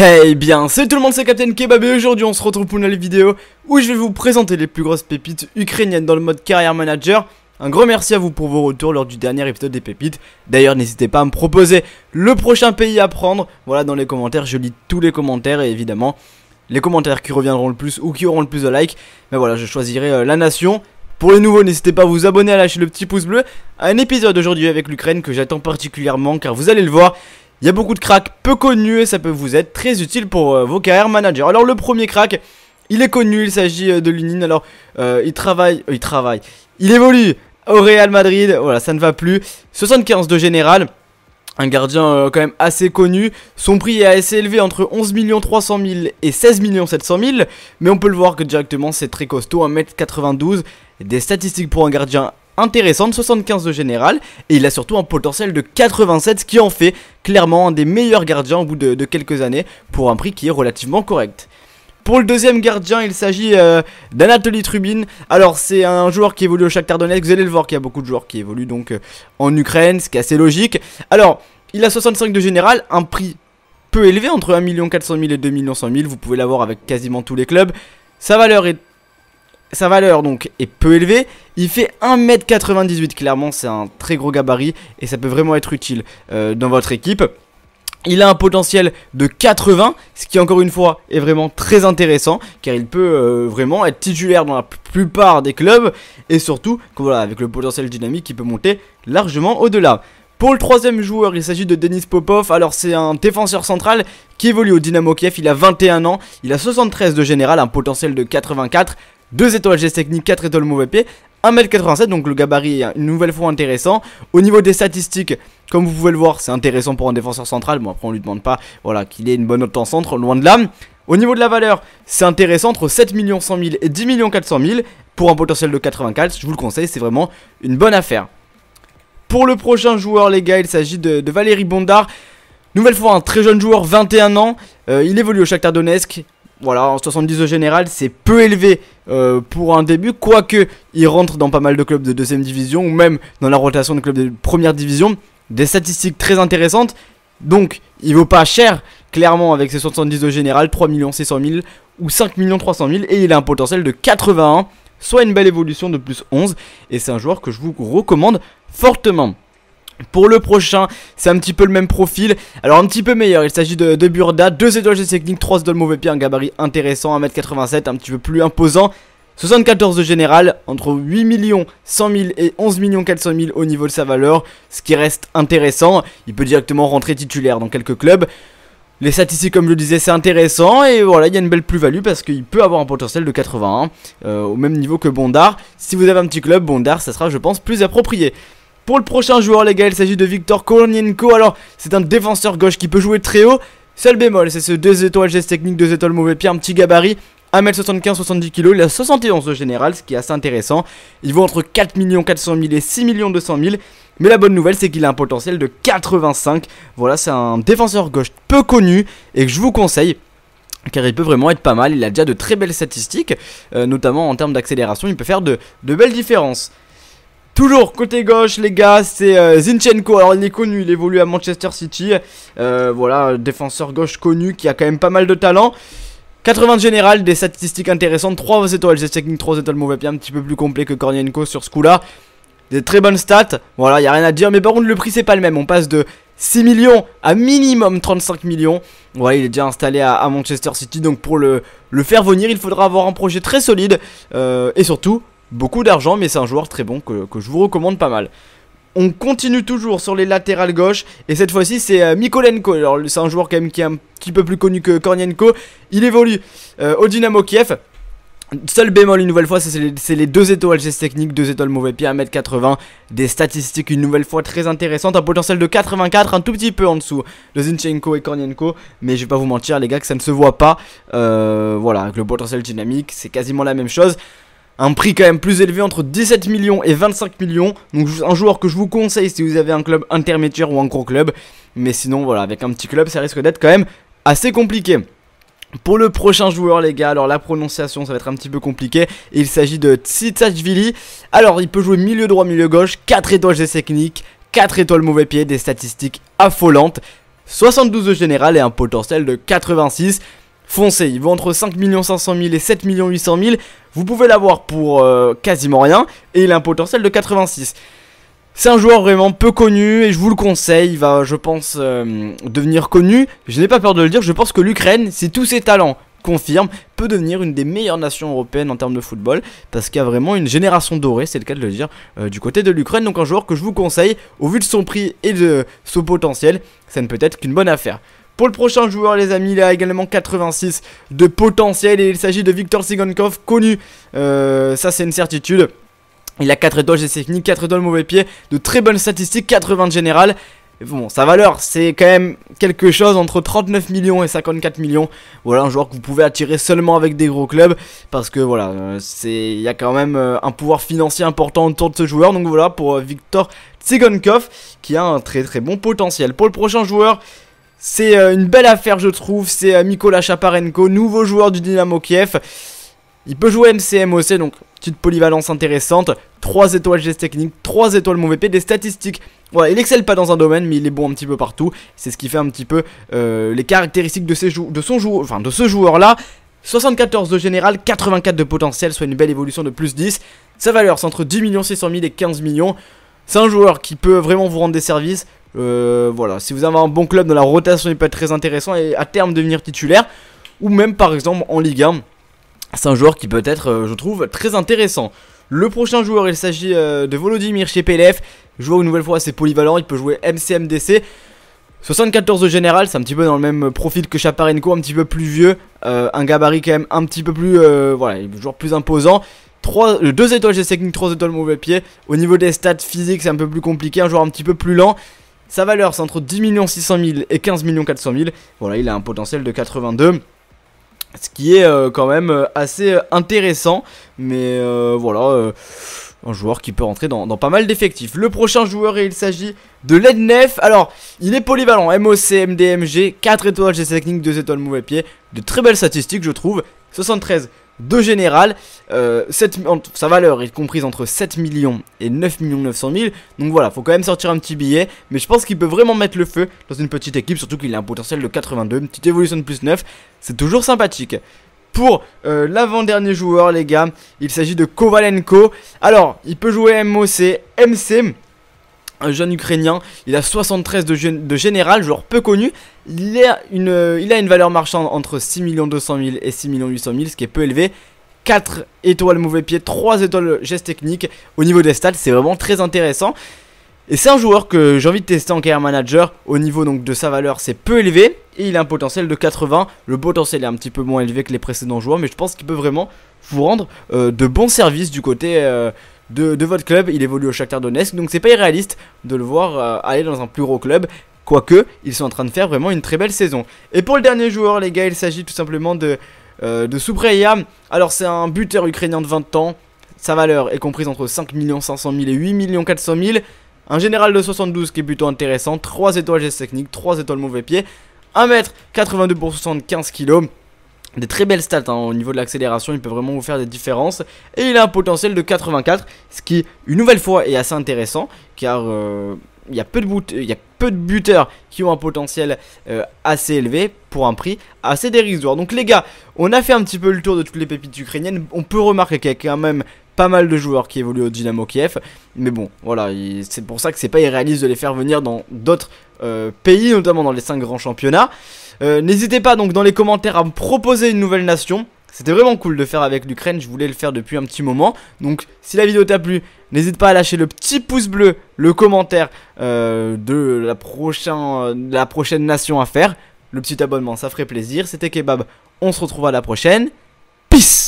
Hey bien, c'est tout le monde, c'est Captain Kebab et aujourd'hui on se retrouve pour une nouvelle vidéo où je vais vous présenter les plus grosses pépites ukrainiennes dans le mode carrière manager. Un grand merci à vous pour vos retours lors du dernier épisode des pépites. D'ailleurs n'hésitez pas à me proposer le prochain pays à prendre. Voilà dans les commentaires, je lis tous les commentaires et évidemment les commentaires qui reviendront le plus ou qui auront le plus de likes. Mais voilà, je choisirai euh, la nation. Pour les nouveaux, n'hésitez pas à vous abonner, à lâcher le petit pouce bleu. Un épisode aujourd'hui avec l'Ukraine que j'attends particulièrement car vous allez le voir, il y a beaucoup de cracks peu connus et ça peut vous être très utile pour euh, vos carrières manager. Alors le premier crack, il est connu, il s'agit euh, de Lunin. Alors euh, il travaille, il travaille, il évolue au Real Madrid. Voilà, ça ne va plus. 75 de général. Un gardien quand même assez connu. Son prix est assez élevé entre 11 300 000 et 16 700 000. Mais on peut le voir que directement c'est très costaud. 1m92. Des statistiques pour un gardien intéressante, 75 de général, et il a surtout un potentiel de 87, ce qui en fait clairement un des meilleurs gardiens au bout de, quelques années, pour un prix qui est relativement correct. Pour le deuxième gardien, il s'agit d'Anatoli euh, d'Anatoly Trubin. Alors, c'est un joueur qui évolue au Shakhtar Donetsk. Vous allez le voir qu'il y a beaucoup de joueurs qui évoluent donc euh, en Ukraine, ce qui est assez logique. Alors, il a 65 de général, un prix peu élevé, entre 1 400 000 et 2 100 000. Vous pouvez l'avoir avec quasiment tous les clubs. Sa valeur est sa valeur donc est peu élevée. Il fait 1m98, clairement c'est un très gros gabarit et ça peut vraiment être utile euh, dans votre équipe. Il a un potentiel de 80, ce qui encore une fois est vraiment très intéressant, car il peut euh, vraiment être titulaire dans la plupart des clubs, et surtout, avec le potentiel dynamique, il peut monter largement au-delà. Pour le troisième joueur, il s'agit de Denis Popov. Alors, c'est un défenseur central qui évolue au Dynamo Kiev. Il a 21 ans. Il a 73 de général, un potentiel de 84. 2 étoiles geste techniques, 4 étoiles mauvais pied, 1m87, donc le gabarit est une nouvelle fois intéressant. Au niveau des statistiques, comme vous pouvez le voir, c'est intéressant pour un défenseur central. Bon, après, on lui demande pas voilà, qu'il ait une bonne note en centre, loin de l'âme. Au niveau de la valeur, c'est intéressant entre 7 100 000 et 10 400 000 pour un potentiel de 84. Je vous le conseille, c'est vraiment une bonne affaire. Pour le prochain joueur, les gars, il s'agit de, Valérie Bondard. Nouvelle fois, un très jeune joueur, 21 ans. Euh, il évolue au Shakhtar Donetsk voilà, en 70 au général, c'est peu élevé euh, pour un début, quoique il rentre dans pas mal de clubs de deuxième division ou même dans la rotation de clubs de première division. Des statistiques très intéressantes, donc il vaut pas cher, clairement, avec ses 70 au général, 3 600 000 ou 5 300 000, et il a un potentiel de 81, soit une belle évolution de plus 11, et c'est un joueur que je vous recommande fortement. Pour le prochain, c'est un petit peu le même profil. Alors un petit peu meilleur, il s'agit de, Burda, 2 étoiles de technique, 3 de mauvais pied, un gabarit intéressant, 1m87, un petit peu plus imposant. 74 de général, entre 8 millions 100 000 et 11 400 000 au niveau de sa valeur, ce qui reste intéressant. Il peut directement rentrer titulaire dans quelques clubs. Les statistiques, comme je le disais, c'est intéressant et voilà, il y a une belle plus-value parce qu'il peut avoir un potentiel de 81 hein, euh, au même niveau que Bondar. Si vous avez un petit club, Bondar, ça sera, je pense, plus approprié. Pour le prochain joueur, les gars, il s'agit de Victor Kolonienko. Alors, c'est un défenseur gauche qui peut jouer très haut. Seul bémol, c'est ce 2 étoiles geste technique, 2 étoiles mauvais pied, un petit gabarit. 1m75, 70 kg, il a 71 au général, ce qui est assez intéressant. Il vaut entre 4 400 000 et 6 200 000. Mais la bonne nouvelle, c'est qu'il a un potentiel de 85. Voilà, c'est un défenseur gauche peu connu et que je vous conseille car il peut vraiment être pas mal. Il a déjà de très belles statistiques, euh, notamment en termes d'accélération. Il peut faire de belles différences. Toujours côté gauche les gars c'est euh, Zinchenko Alors il est connu il évolue à Manchester City euh, Voilà défenseur gauche connu qui a quand même pas mal de talent 80 général, des statistiques intéressantes, 3 étoiles technique, 3 étoiles mauvais pied, un petit peu plus complet que Kornienko sur ce coup-là. Des très bonnes stats, voilà, y a rien à dire, mais par contre le prix c'est pas le même, on passe de 6 millions à minimum 35 millions. Voilà, il est déjà installé à, Manchester City, donc pour le, le, faire venir, il faudra avoir un projet très solide, euh, et surtout beaucoup d'argent, mais c'est un joueur très bon que, je vous recommande pas mal. On continue toujours sur les latérales gauches et cette fois-ci c'est euh, Mikolenko. Alors c'est un joueur quand même qui est un petit peu plus connu que Kornienko. Il évolue euh, au Dynamo Kiev. Seul bémol une nouvelle fois, c'est les, deux étoiles gestes techniques, deux étoiles mauvais pied, 1m80, des statistiques une nouvelle fois très intéressantes, un potentiel de 84, un tout petit peu en dessous de Zinchenko et Kornienko, mais je vais pas vous mentir les gars que ça ne se voit pas, euh, voilà, avec le potentiel dynamique, c'est quasiment la même chose un prix quand même plus élevé entre 17 millions et 25 millions. Donc un joueur que je vous conseille si vous avez un club intermédiaire ou un gros club. Mais sinon voilà, avec un petit club ça risque d'être quand même assez compliqué. Pour le prochain joueur les gars, alors la prononciation ça va être un petit peu compliqué Il s'agit de Tsitsachvili Alors il peut jouer milieu droit, milieu gauche, 4 étoiles des techniques, 4 étoiles mauvais pied, des statistiques affolantes 72 de général et un potentiel de 86 foncez, il vaut entre 5 500 000 et 7 800 000, vous pouvez l'avoir pour euh, quasiment rien, et il a un potentiel de 86. C'est un joueur vraiment peu connu et je vous le conseille, il va je pense euh, devenir connu, je n'ai pas peur de le dire, je pense que l'Ukraine, si tous ses talents confirme, peut devenir une des meilleures nations européennes en termes de football, parce qu'il y a vraiment une génération dorée, c'est le cas de le dire, euh, du côté de l'Ukraine. Donc un joueur que je vous conseille, au vu de son prix et de son potentiel, ça ne peut être qu'une bonne affaire. Pour le prochain joueur, les amis, il a également 86 de potentiel et il s'agit de Victor Sigonkov, connu. Euh, ça, c'est une certitude. Il a 4 étoiles et techniques. 4 étoiles mauvais pied, de très bonnes statistiques, 80 de général. Bon, sa valeur, c'est quand même quelque chose entre 39 millions et 54 millions. Voilà, un joueur que vous pouvez attirer seulement avec des gros clubs. Parce que voilà, euh, c'est il y a quand même euh, un pouvoir financier important autour de ce joueur. Donc voilà, pour Victor Tsigonkov, qui a un très très bon potentiel. Pour le prochain joueur, c'est euh, une belle affaire je trouve, c'est euh, Mikola Chaparenko, nouveau joueur du Dynamo Kiev. Il peut jouer MCMOC, donc petite polyvalence intéressante. 3 étoiles gestes technique, 3 étoiles mon VP, des statistiques. Voilà, il excelle pas dans un domaine, mais il est bon un petit peu partout. C'est ce qui fait un petit peu euh, les caractéristiques de, de, son enfin, de ce joueur-là. 74 de général, 84 de potentiel, soit une belle évolution de plus 10. Sa valeur, c'est entre 10 600 000 et 15 millions. C'est un joueur qui peut vraiment vous rendre des services. Euh, voilà, si vous avez un bon club dans la rotation, il peut être très intéressant et à terme devenir titulaire. Ou même par exemple en Ligue 1. C'est un joueur qui peut être, euh, je trouve, très intéressant. Le prochain joueur, il s'agit euh, de Volodymyr chez PLF. Joueur une nouvelle fois assez polyvalent, il peut jouer MCMDC. 74 de général, c'est un petit peu dans le même profil que Chaparenko, un petit peu plus vieux, un gabarit quand même un petit peu plus, voilà, toujours plus imposant. 2 euh, étoiles chez 3 étoiles mauvais pied. Au niveau des stats physiques, c'est un peu plus compliqué, un joueur un petit peu plus lent. Sa valeur, c'est entre 10 600 000 et 15 400 000. Voilà, il a un potentiel de 82. Ce qui est euh, quand même euh, assez intéressant. Mais voilà, un joueur qui peut rentrer dans, pas mal d'effectifs. Le prochain joueur, et il s'agit de l'Ednef. Alors, il est polyvalent. MOC, MDMG, 4 étoiles chez Technique, 2 étoiles mauvais pied. De très belles statistiques, je trouve. 73 de général, euh, sa valeur est comprise entre 7 millions et 9 900 000. Donc voilà, faut quand même sortir un petit billet. Mais je pense qu'il peut vraiment mettre le feu dans une petite équipe, surtout qu'il a un potentiel de 82, une petite évolution de plus 9. C'est toujours sympathique. Pour euh, l'avant-dernier joueur, les gars, il s'agit de Kovalenko. Alors, il peut jouer MOC, MC, un jeune Ukrainien. Il a 73 de, général, joueur peu connu. Il a, une, euh, il a une valeur marchande entre 6 200 000 et 6 800 000, ce qui est peu élevé. 4 étoiles mauvais pied, 3 étoiles gestes techniques Au niveau des stats, c'est vraiment très intéressant. Et c'est un joueur que j'ai envie de tester en carrière manager. Au niveau donc de sa valeur, c'est peu élevé. Et il a un potentiel de 80. Le potentiel est un petit peu moins élevé que les précédents joueurs. Mais je pense qu'il peut vraiment vous rendre euh, de bons services du côté... Euh, de, votre club. Il évolue au Shakhtar Donetsk, donc c'est pas irréaliste de le voir euh, aller dans un plus gros club. Quoique, ils sont en train de faire vraiment une très belle saison. Et pour le dernier joueur, les gars, il s'agit tout simplement de, euh, de Soubreya. Alors c'est un buteur ukrainien de 20 ans. Sa valeur est comprise entre 5 500 000 et 8 400 000. Un général de 72 qui est plutôt intéressant. 3 étoiles gestes techniques, 3 étoiles mauvais pied. 1m82 pour 75 kg des très belles stats hein, au niveau de l'accélération, il peut vraiment vous faire des différences. Et il a un potentiel de 84, ce qui, une nouvelle fois, est assez intéressant, car euh, il, y a peu de il y a peu de buteurs qui ont un potentiel euh, assez élevé pour un prix assez dérisoire. Donc les gars, on a fait un petit peu le tour de toutes les pépites ukrainiennes. On peut remarquer qu'il y a quand même pas mal de joueurs qui évoluent au Dynamo Kiev. Mais bon, voilà, c'est pour ça que c'est pas irréaliste de les faire venir dans d'autres euh, pays, notamment dans les 5 grands championnats. Euh, n'hésitez pas donc dans les commentaires à me proposer une nouvelle nation. C'était vraiment cool de faire avec l'Ukraine, je voulais le faire depuis un petit moment. Donc si la vidéo t'a plu, n'hésite pas à lâcher le petit pouce bleu, le commentaire euh, de la, prochain, la prochaine nation à faire. Le petit abonnement, ça ferait plaisir. C'était Kebab, on se retrouve à la prochaine. Peace